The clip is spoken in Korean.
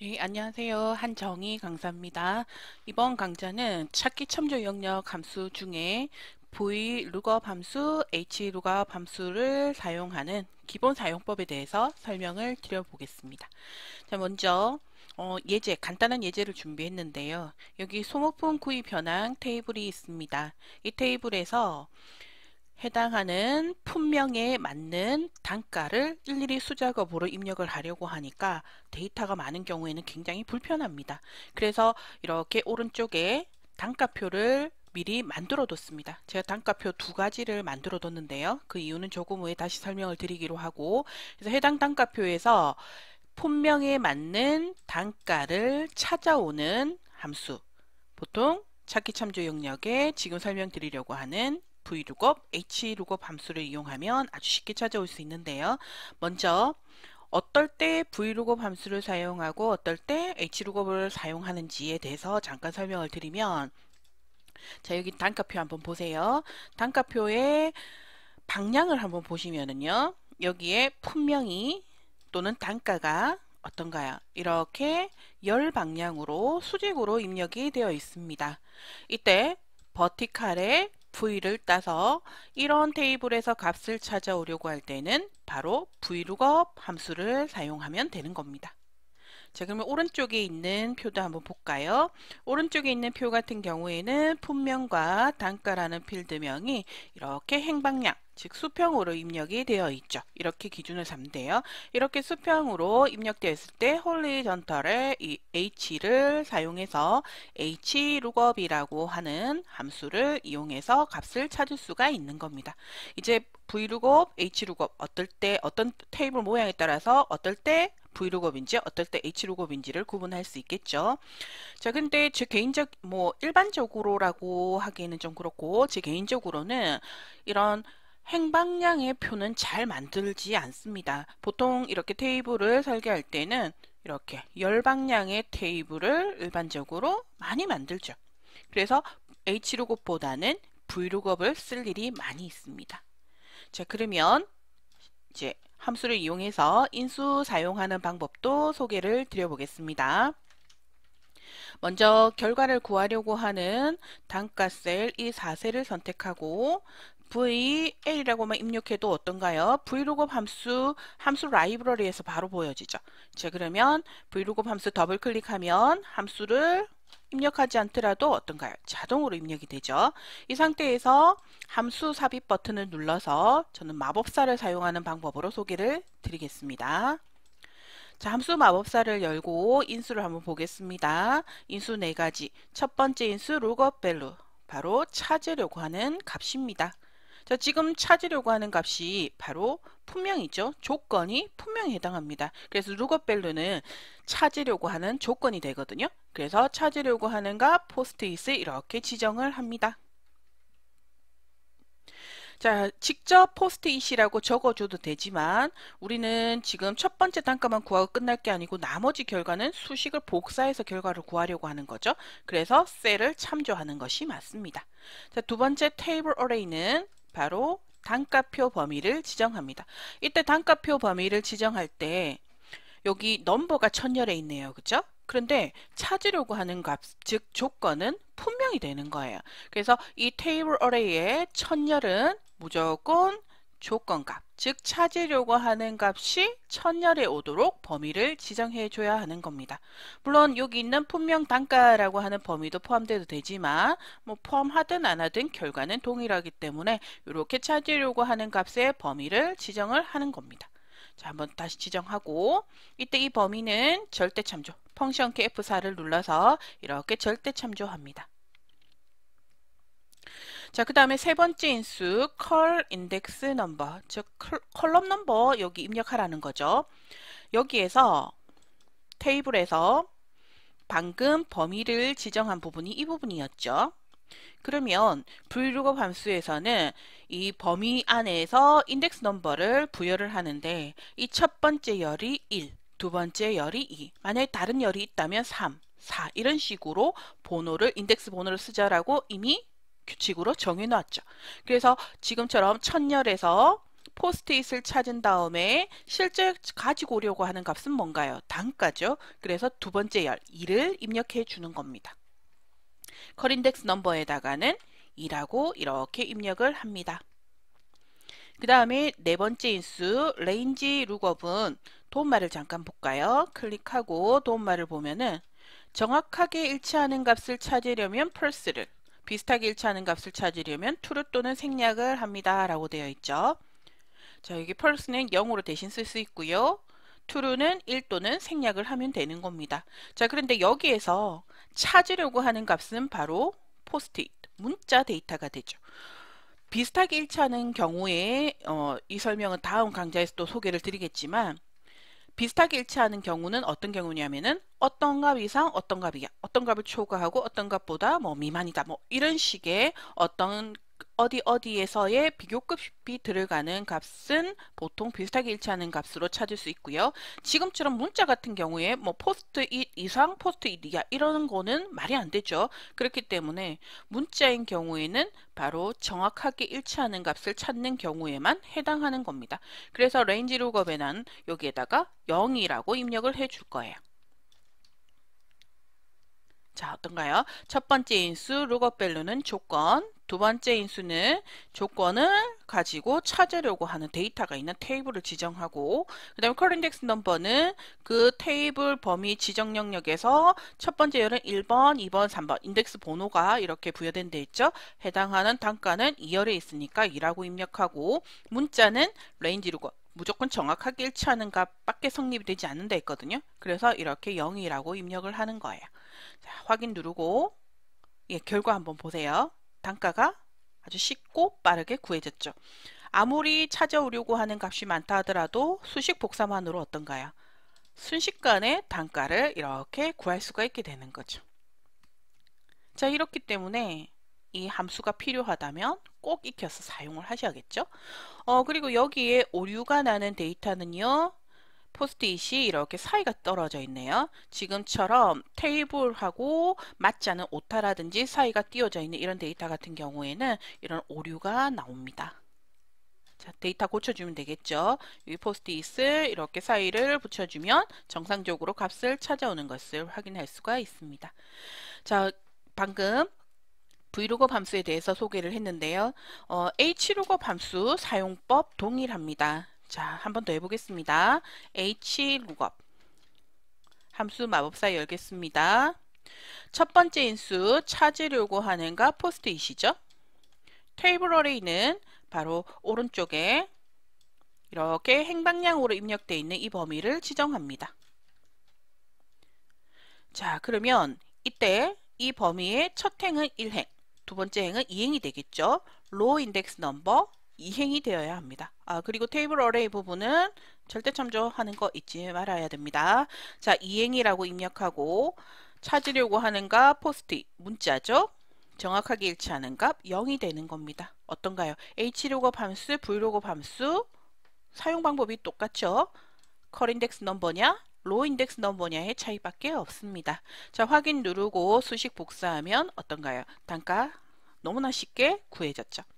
네, 안녕하세요. 한정희 강사입니다. 이번 강좌는 찾기 참조 영역 함수 중에 v l o o k u 함수, h l o o k u 함수를 사용하는 기본 사용법에 대해서 설명을 드려보겠습니다. 자, 먼저 어, 예제, 간단한 예제를 준비했는데요. 여기 소모품 구입 현황 테이블이 있습니다. 이 테이블에서 해당하는 품명에 맞는 단가를 일일이 수작업으로 입력을 하려고 하니까 데이터가 많은 경우에는 굉장히 불편합니다. 그래서 이렇게 오른쪽에 단가표를 미리 만들어 뒀습니다. 제가 단가표 두 가지를 만들어 뒀는데요. 그 이유는 조금 후에 다시 설명을 드리기로 하고 그래서 해당 단가표에서 품명에 맞는 단가를 찾아오는 함수 보통 찾기 참조 영역에 지금 설명드리려고 하는 vlookup, e hlookup e 함수를 이용하면 아주 쉽게 찾아올 수 있는데요. 먼저 어떨 때 vlookup e 함수를 사용하고 어떨 때 hlookup을 사용하는지에 대해서 잠깐 설명을 드리면 자 여기 단가표 한번 보세요. 단가표의 방향을 한번 보시면은요. 여기에 품명이 또는 단가가 어떤가요? 이렇게 열 방향으로 수직으로 입력이 되어 있습니다. 이때 버티칼의 v를 따서 이런 테이블에서 값을 찾아오려고 할 때는 바로 vlookup 함수를 사용하면 되는 겁니다. 자, 그러면 오른쪽에 있는 표도 한번 볼까요? 오른쪽에 있는 표 같은 경우에는 품명과 단가라는 필드명이 이렇게 행방량 즉 수평으로 입력이 되어 있죠. 이렇게 기준을 삼대요. 이렇게 수평으로 입력되었을 때 홀리전털의 h를 사용해서 h 루업이라고 하는 함수를 이용해서 값을 찾을 수가 있는 겁니다. 이제 v룩업, h룩업 어떨 때 어떤 테이블 모양에 따라서 어떨 때 V로그업인지 어떨 때 H로그업인지를 구분할 수 있겠죠. 자, 근데 제 개인적 뭐 일반적으로라고 하기에는 좀 그렇고 제 개인적으로는 이런 행방량의 표는 잘 만들지 않습니다. 보통 이렇게 테이블을 설계할 때는 이렇게 열방량의 테이블을 일반적으로 많이 만들죠. 그래서 H로그업보다는 V로그업을 쓸 일이 많이 있습니다. 자, 그러면 이제 함수를 이용해서 인수 사용하는 방법도 소개를 드려보겠습니다. 먼저 결과를 구하려고 하는 단가 셀이 4세를 선택하고 VL이라고만 입력해도 어떤가요? VLOOKUP 함수, 함수 라이브러리에서 바로 보여지죠. 자, 그러면 VLOOKUP 함수 더블클릭하면 함수를 입력하지 않더라도 어떤가요? 자동으로 입력이 되죠. 이 상태에서 함수 삽입 버튼을 눌러서 저는 마법사를 사용하는 방법으로 소개를 드리겠습니다. 자, 함수 마법사를 열고 인수를 한번 보겠습니다. 인수 네가지첫 번째 인수 룩업 밸류 바로 찾으려고 하는 값입니다. 자, 지금 찾으려고 하는 값이 바로 품명이죠 조건이 품명에 해당합니다. 그래서 루거 밸류는 찾으려고 하는 조건이 되거든요. 그래서 찾으려고 하는 값 포스트잇을 이렇게 지정을 합니다. 자, 직접 포스트잇이라고 적어줘도 되지만 우리는 지금 첫 번째 단가만 구하고 끝날 게 아니고 나머지 결과는 수식을 복사해서 결과를 구하려고 하는 거죠. 그래서 셀을 참조하는 것이 맞습니다. 자, 두 번째 테이블 어레이는 바로 단가표 범위를 지정합니다. 이때 단가표 범위를 지정할 때 여기 넘버가 천열에 있네요. 그죠? 그런데 찾으려고 하는 값, 즉 조건은 분명히 되는 거예요. 그래서 이 테이블 어레이의 천열은 무조건 조건값. 즉 찾으려고 하는 값이 천열에 오도록 범위를 지정해 줘야 하는 겁니다. 물론 여기 있는 품명 단가라고 하는 범위도 포함돼도 되지만 뭐 포함하든 안 하든 결과는 동일하기 때문에 이렇게 찾으려고 하는 값의 범위를 지정을 하는 겁니다. 자 한번 다시 지정하고 이때 이 범위는 절대 참조 펑션 KF4를 눌러서 이렇게 절대 참조합니다. 자, 그 다음에 세 번째 인수 컬 인덱스 넘버 즉 컬럼 넘버 여기 입력하라는 거죠. 여기에서 테이블에서 방금 범위를 지정한 부분이 이 부분이었죠. 그러면 브이로그 함수에서는 이 범위 안에서 인덱스 넘버를 부여를 하는데 이 첫 번째 열이 1, 두 번째 열이 2, 만약에 다른 열이 있다면 3, 4 이런 식으로 번호를 인덱스 번호를 쓰자라고 이미 규칙으로 정해놨죠. 그래서 지금처럼 천열에서 포스트잇을 찾은 다음에 실제 가지고 오려고 하는 값은 뭔가요? 단가죠. 그래서 두 번째 열 2를 입력해 주는 겁니다. 컬인덱스 넘버에다가는 2라고 이렇게 입력을 합니다. 그 다음에 네 번째 인수 레인지 룩업은 도움말을 잠깐 볼까요? 클릭하고 도움말을 보면은 정확하게 일치하는 값을 찾으려면 플스를 비슷하게 일치하는 값을 찾으려면 t r u e 또는 생략을 합니다. 라고 되어 있죠. 자, 여기 false는 0으로 대신 쓸 수 있고요. true는 1 또는 생략을 하면 되는 겁니다. 자, 그런데 여기에서 찾으려고 하는 값은 바로 포스트잇, 문자 데이터가 되죠. 비슷하게 일치하는 경우에 어, 이 설명은 다음 강좌에서 도 소개를 드리겠지만 비슷하게 일치하는 경우는 어떤 경우냐면은 어떤 값 이상 어떤 값이 어떤 값을 초과하고 어떤 값보다 뭐 미만이다 뭐 이런 식의 어떤 어디 어디에서의 비교급이 들어가는 값은 보통 비슷하게 일치하는 값으로 찾을 수 있고요. 지금처럼 문자 같은 경우에 뭐 포스트잇 이상, 포스트잇 이야이러는 거는 말이 안 되죠. 그렇기 때문에 문자인 경우에는 바로 정확하게 일치하는 값을 찾는 경우에만 해당하는 겁니다. 그래서 range 레인지 룩업에 난 여기에다가 0이라고 입력을 해 줄 거예요. 자 어떤가요? 첫 번째 인수 룩업 밸류는 조건 두 번째 인수는 조건을 가지고 찾으려고 하는 데이터가 있는 테이블을 지정하고 그 다음에 컬 u 덱스넘버는그 테이블 범위 지정 영역에서 첫 번째 열은 1번, 2번, 3번 인덱스 번호가 이렇게 부여된 데 있죠. 해당하는 단가는 2열에 있으니까 2라고 입력하고 문자는 레인지로 무조건 정확하게 일치하는 값밖에 성립이 되지 않는데있거든요 그래서 이렇게 0이라고 입력을 하는 거예요. 자, 확인 누르고 예, 결과 한번 보세요. 단가가 아주 쉽고 빠르게 구해졌죠. 아무리 찾아오려고 하는 값이 많다 하더라도 수식 복사만으로 어떤가요? 순식간에 단가를 이렇게 구할 수가 있게 되는 거죠. 자, 이렇기 때문에 이 함수가 필요하다면 꼭 익혀서 사용을 하셔야겠죠. 어, 그리고 여기에 오류가 나는 데이터는요. 포스트잇이 이렇게 사이가 떨어져 있네요. 지금처럼 테이블하고 맞지 않은 오타라든지 사이가 띄어져 있는 이런 데이터 같은 경우에는 이런 오류가 나옵니다. 자, 데이터 고쳐주면 되겠죠. 이 포스트잇을 이렇게 사이를 붙여주면 정상적으로 값을 찾아오는 것을 확인할 수가 있습니다. 자, 방금 브이로그 함수에 대해서 소개를 했는데요. 어, H로그 함수 사용법 동일합니다. 자, 한 번 더 해보겠습니다. h 룩업 함수 마법사 열겠습니다. 첫 번째 인수 찾으려고 하는 가 포스트잇이죠. 테이블러리는 바로 오른쪽에 이렇게 행방향으로 입력되어 있는 이 범위를 지정합니다. 자, 그러면 이때 이 범위의 첫 행은 1행, 두 번째 행은 2행이 되겠죠. 로 인덱스 넘버 이행이 되어야 합니다. 아, 그리고 테이블 어레이 부분은 절대 참조하는 거 잊지 말아야 됩니다. 자, 이행이라고 입력하고 찾으려고 하는 값 포스트잇 문자죠. 정확하게 일치하는 값 0이 되는 겁니다. 어떤가요? H로그 함수, V로그 함수 사용 방법이 똑같죠. 컬 인덱스 넘버냐, 로 인덱스 넘버냐의 차이밖에 없습니다. 자, 확인 누르고 수식 복사하면 어떤가요? 단가 너무나 쉽게 구해졌죠.